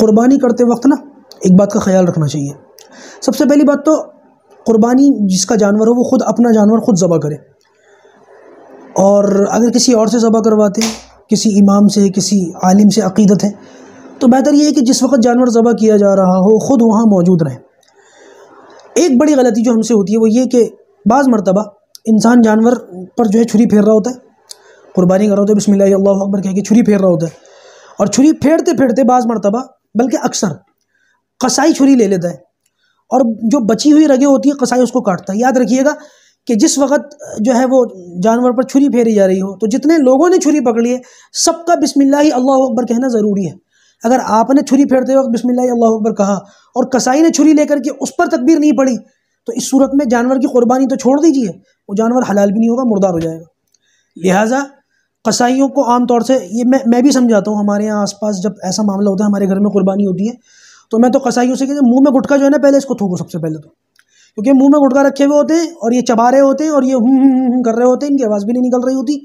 कुर्बानी करते वक्त ना एक बात का ख्याल रखना चाहिए सबसे पहली बात तो कुर्बानी जिसका जानवर हो वो ख़ुद अपना जानवर ख़ुद ज़बह करे और अगर किसी और से ज़बह करवाते हैं किसी इमाम से किसी आलिम से अकीदत है तो बेहतर ये है कि जिस वक्त जानवर ज़बह किया जा रहा हो ख़ुद वहाँ मौजूद रहें एक बड़ी गलती जो हमसे होती है वो ये कि बाज़ मरतबा इंसान जानवर पर जो है छुरी फेर रहा होता है कुर्बानी कर रहा होता है बिसमिल्ल अल्लाह अकबर कह के छुरी फेर रहा होता है और छुरी फेरते फेरते बाज़ मरतबा बल्कि अक्सर कसाई छुरी ले लेता है और जो बची हुई रगे होती हैं कसाई उसको काटता है याद रखिएगा कि जिस वक्त जो है वो जानवर पर छुरी फेरी जा रही हो तो जितने लोगों ने छुरी पकड़ी है सबका बिस्मिल्लाह अल्लाह अकबर कहना ज़रूरी है अगर आपने छुरी फेरते वक्त बिस्मिल्लाह अल्लाह अकबर कहा और कसाई ने छुरी लेकर के उस पर तकबीर नहीं पड़ी तो इस सूरत में जानवर की कुर्बानी तो छोड़ दीजिए वो जानवर हलाल भी नहीं होगा मुर्दार हो जाएगा लिहाजा कसाईयों को आम तौर से ये मैं मैं भी समझाता हूँ हमारे यहाँ आसपास जब ऐसा मामला होता है हमारे घर में कुर्बानी होती है तो मैं तो कसाईयों से कहते मुँह में गुटखा जो है ना पहले इसको थूको सबसे पहले तो क्योंकि मुँह में गुटखा रखे हुए होते हैं और ये चबा रहे होते हैं और ये हूँ कर रहे होते हैं इनकी आवाज़ भी नहीं निकल रही होती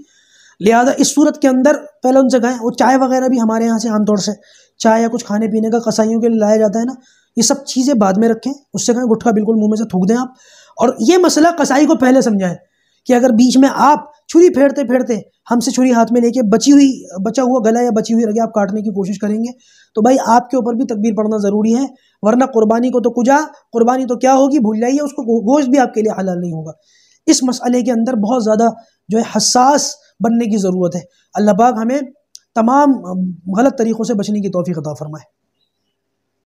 लिहाजा इस सूरत के अंदर पहले उनसे गए और चाय वगैरह भी हमारे यहाँ से आमतौर से चाय या कुछ खाने पीने का कसाईयों के लिए लाया जाता है ना ये सब चीज़ें बाद में रखें उससे कहें गुटखा बिल्कुल मुँह में से थूक दें आप और ये मसला कसाई को पहले समझाएं कि अगर बीच में आप छुरी फेरते फेरते हमसे छुरी हाथ में लेके बची हुई बचा हुआ गला या बची हुई रगे आप काटने की कोशिश करेंगे तो भाई आपके ऊपर भी तकबीर पढ़ना ज़रूरी है वरना कुर्बानी को तो कुजा कुर्बानी तो क्या होगी भूल जाइए उसको गोश्त भी आपके लिए हलाल नहीं होगा इस मसले के अंदर बहुत ज़्यादा जो है हसास बनने की ज़रूरत है अल्लाह पाक हमें तमाम गलत तरीक़ों से बचने की तोफ़ी अता फ़रमाए